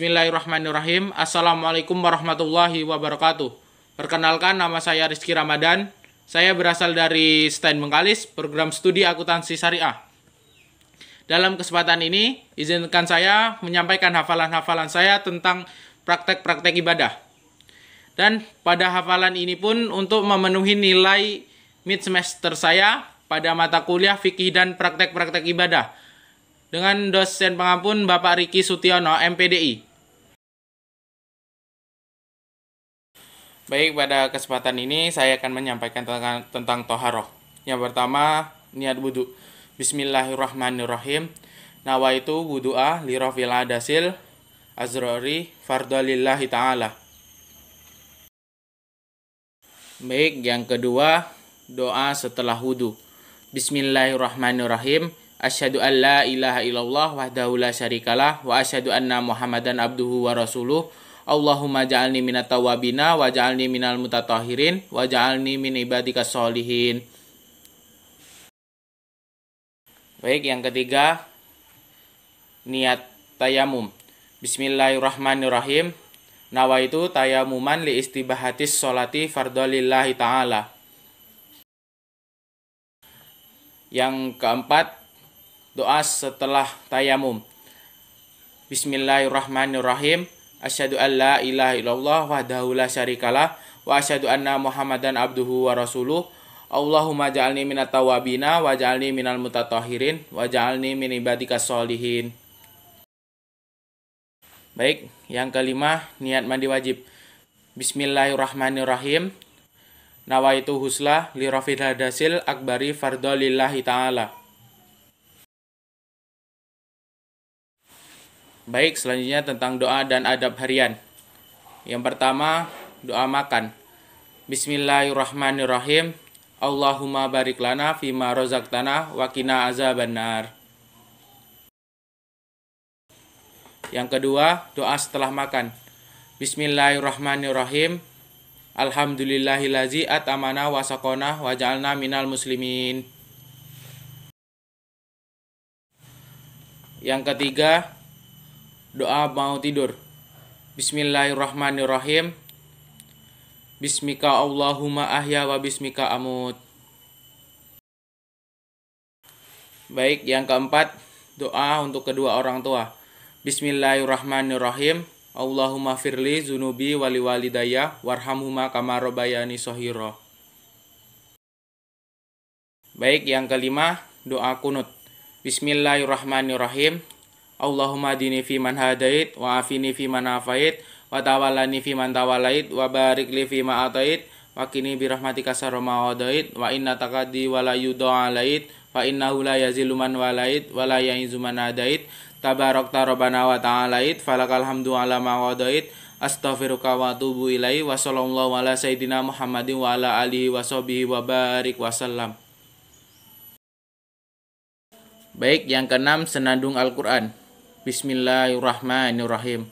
Bismillahirrahmanirrahim. Assalamualaikum warahmatullahi wabarakatuh. Perkenalkan nama saya Rizky Ramadan. Saya berasal dari Stein Bengkalis, program studi akuntansi syariah. Dalam kesempatan ini, izinkan saya menyampaikan hafalan-hafalan saya tentang praktek-praktek ibadah. Dan pada hafalan ini pun untuk memenuhi nilai mid semester saya pada mata kuliah fikih dan praktek-praktek ibadah dengan dosen pengampun Bapak Riki Sutiono MPDI. Baik, pada kesempatan ini saya akan menyampaikan tentang, tentang toharoh. Yang pertama, niat wudhu. Bismillahirrahmanirrahim. Nawa itu wudu'a lirofil adasil azrori fardalillahi ta'ala. Baik, yang kedua, doa setelah wudhu. Bismillahirrahmanirrahim. Asyhadu an la ilaha illallah wahdahu la syarikalah wa asyhadu anna Muhammadan abduhu wa rasuluh Allahumma ja'alni minat tawabina wa ja'alni minal mutatahirin wa ja'alni min ibadika solihin. Baik, yang ketiga niat tayamum. Bismillahirrahmanirrahim. Nawaitu tayamuman li istibahatis solati fardolillahi ta'ala. Yang keempat, doa setelah tayamum. Bismillahirrahmanirrahim. Asyhadu an la ilaha illallah wahdahu la syarikalah wa asyhadu anna Muhammadan abduhu wa rasuluh. Allahumma ja'alni minat tawabina wa ja'alni minal mutatahirin wa ja'alni min ibadika sholihin Baik, yang kelima niat mandi wajib. Bismillahirrahmanirrahim. Nawaitu huslah li dasil akbari fardolillahi ta'ala. Baik, selanjutnya tentang doa dan adab harian. Yang pertama, doa makan. Bismillahirrahmanirrahim. Allahumma barik lana fima rozaqtana wa qina azabannar. Yang kedua, doa setelah makan. Bismillahirrahmanirrahim. Alhamdulillahilazi atamana wa wajalna minal muslimin. Yang ketiga, Doa mau tidur. Bismillahirrahmanirrahim. Bismika Allahumma ahya wa bismika amut. Baik, yang keempat, doa untuk kedua orang tua. Bismillahirrahmanirrahim. Allahumma firli zunubi wali walidayah warhamuma kamarobayani sohiro. Baik, yang kelima, doa kunut. Bismillahirrahmanirrahim. Allahumma dini fi man hadait wa afini fi man afait wa tawallani fi man tawallait wa barik li fi ma atait wa kini bi rahmatika sarama wadait wa inna taqaddi wa la alait fa innahu la yazilu man walait wa la yaizu man adait tabarakta rabbana wa ta'alait falakal hamdu ala ma wadait astaghfiruka wa atubu ilai wa sallallahu ala sayidina muhammadin wa ala alihi wa sahbihi wa barik wa sallam Baik, yang keenam senandung Al-Quran. Bismillahirrahmanirrahim.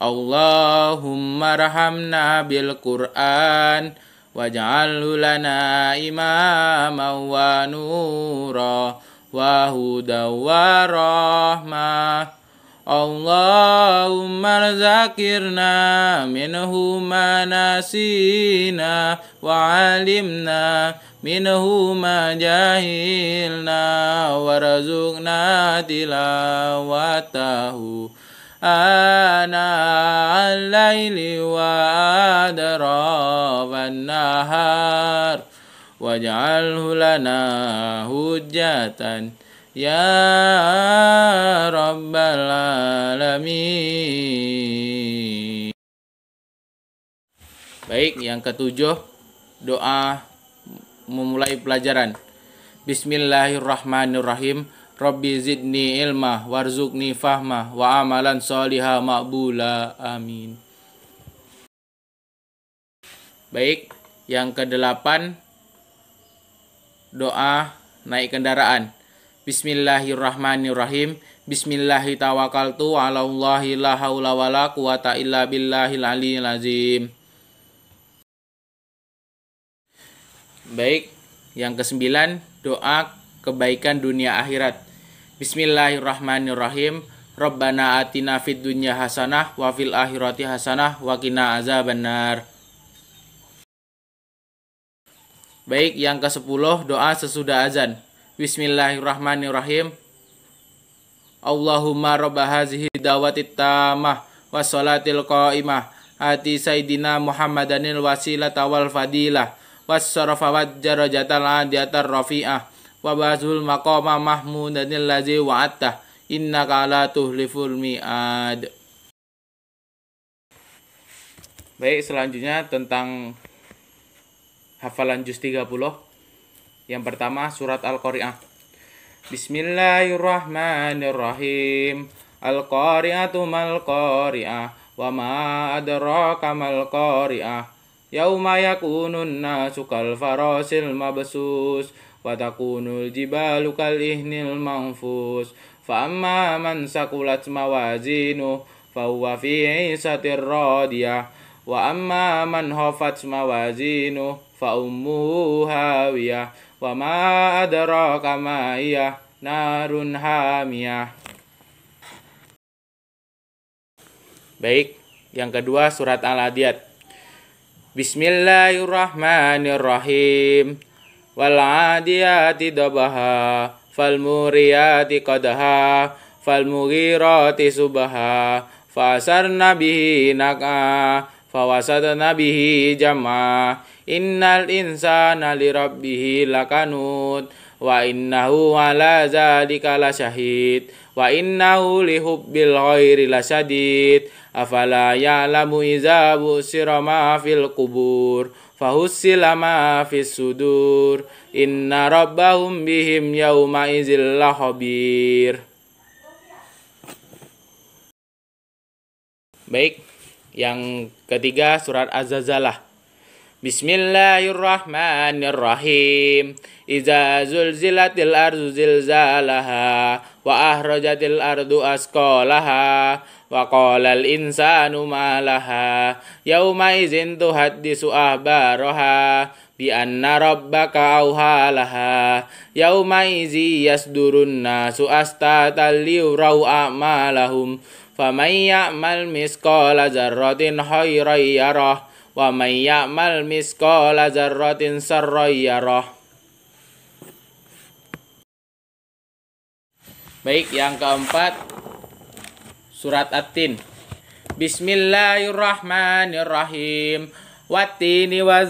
Allahumma rahamna bil Qur'an waj'alhu lana imama wa nura wa huda wa rahmah اللهم ذكرنا منه ما نسينا وعلمنا منه ما جهلنا ورزقنا تلاوته آناء الليل وأدراف النهار واجعله لنا هجة Ya Rabbal Alamin Baik, yang ketujuh Doa memulai pelajaran Bismillahirrahmanirrahim Rabbi zidni ilma warzukni fahma wa amalan soliha makbula amin. Baik, yang kedelapan doa naik kendaraan. Bismillahirrahmanirrahim. Bismillahitawakkaltu. tawakkaltu ala Allahi la haula wala quwata illa billahil aliyil azim. Baik, yang kesembilan doa kebaikan dunia akhirat. Bismillahirrahmanirrahim. Rabbana atina fid dunya hasanah wa fil akhirati hasanah wa qina azabannar. Baik, yang ke-10 doa sesudah azan. Bismillahirrahmanirrahim. Allahumma rabba hazihi dawati tamah wassalatil qaimah ati sayyidina Muhammadanil wasilah tawal fadilah was sarafa wad adiyatar rafi'ah wa bazul maqama mahmudanil ladzi wa'atta innaka la tuhliful mi'ad. Baik, selanjutnya tentang hafalan juz 30. Yang pertama surat Al-Qari'ah. Bismillahirrahmanirrahim. Al-Qari'atu mal Qari'ah wa ma adraka mal Qari'ah. Yauma yakunun nasu kal farasil mabsus wa takunul jibalu kal ihnil manfus. Fa amma man sakulat mawazinuhu fa huwa fi 'isatir radiyah. man hafat خفت fa ummuhu hawiyah. Wa ma adraka ma hiya narun hamiyah. Baik, yang kedua surat Al-Adiyat. Bismillahirrahmanirrahim. Wal adiyati dabaha, fal muriyati qadaha, fal mughirati subaha, fasarna bihi naqa, fawasatna bihi jamaa innal insana lirabbih lakanut wa innahu ala zalika lasyahid wa innahu lihubbil ghairi lasyadid afala ya'lamu iza busira ma fil qubur fahussila ma fis sudur inna rabbahum bihim yawma izil lahabir Baik, yang ketiga surat Az-Zalzalah Bismillahirrahmanirrahim. Iza zulzilatil ardu zilzalaha wa ahrajatil ardu askolaha. wa qala insanu malaha. laha yauma idzin tuhaddisu ahbaroha. bi anna rabbaka auhalaha. laha yauma yasdurun nasu astatal liurau a'malahum faman ya'mal misqala zarratin khairan yarah wa may ya'mal misqala dzarratin yarah Baik, yang keempat surat At-Tin. Bismillahirrahmanirrahim watini wa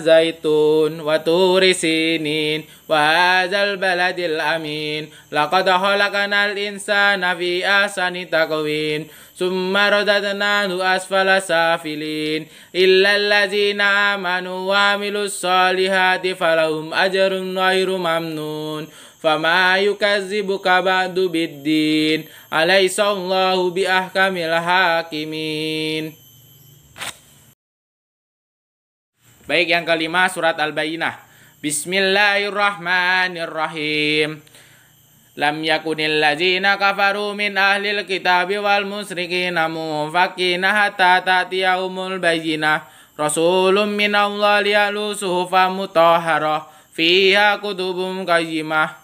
waturi sinin wazal baladil amin laqad al insana fi ahsani taqwin summa radadnahu asfala safilin illa allazina amanu wa amilus salihati falahum ajrun ghairu mamnun فما يكذبك بعد بالدين أليس bi بأحكم hakimin. Baik, yang kelima surat al Baqarah Bismillahirrahmanirrahim. Lam yakunil ladzina kafaru min ahlil kitabi wal musyrikina munfakina hatta ta'tiyahumul bayyinah. Rasulun min Allah liyalu suhufa mutahara fiha kutubum qayyimah.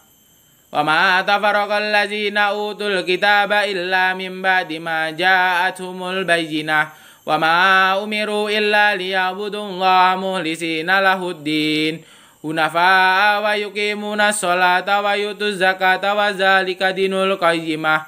Wa ma tafaraqal ladzina utul kitaba illa min ba'di ma ja'atuhumul bayyinah. وما أمروا إلا ليعبدوا الله مخلصين له الدين حنفاء ويقيمون الصلاة ويؤتوا الزكاة وذلك دين القيمة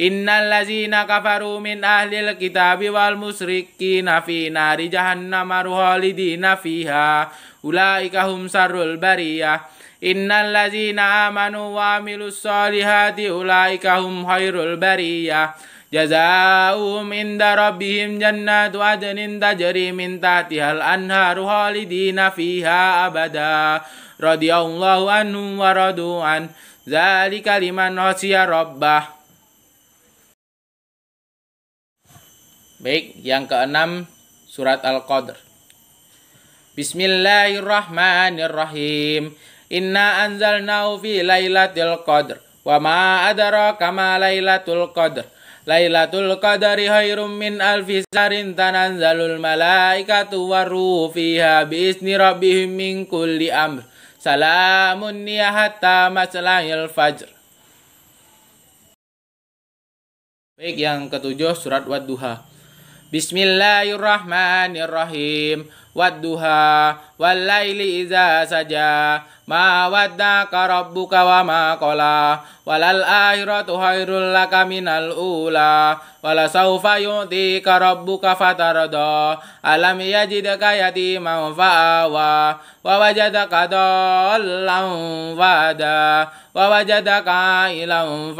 إن الذين كفروا من أهل الكتاب والمشركين في نار جهنم خالدين فيها أولئك هم شر البرية إن الذين آمنوا وعملوا الصالحات أولئك هم خير البرية Jazaum inda rabbihim jannatu adnin tajri min tahtihal anharu khalidina fiha abada radhiyallahu anhum wa radu an liman khasiya rabbah Baik, yang keenam surat Al-Qadr. Bismillahirrahmanirrahim. Inna anzalnahu fi lailatul qadr wa ma adraka ma lailatul qadr Lailatul qadari khairum min alfi sarin tananzalul malaikatu waruhu fiha biizni rabbihim min kulli amr. Salamun ya hatta maslahil fajr. Baik yang ketujuh surat wadduha. Bismillahirrahmanirrahim wadduha wal laili iza saja ma waddaka rabbuka wa ma qala walal akhiratu khairul laka minal ula wala saufa yu'tika rabbuka fatarda alam yajidka yatiman fa'awa wa wajadaka dallan wada wa wajadaka ilan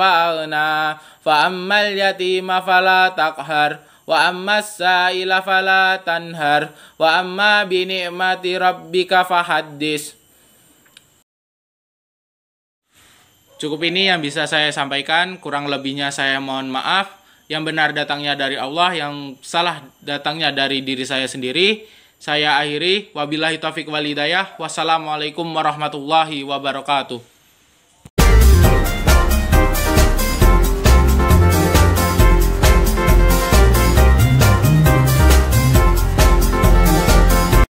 fa'ammal yatima fala taqhar wa amma sa'ila fala tanhar wa amma bi ni'mati rabbika fahaddis Cukup ini yang bisa saya sampaikan, kurang lebihnya saya mohon maaf. Yang benar datangnya dari Allah, yang salah datangnya dari diri saya sendiri. Saya akhiri, wabillahi taufik walidayah, wassalamualaikum warahmatullahi wabarakatuh.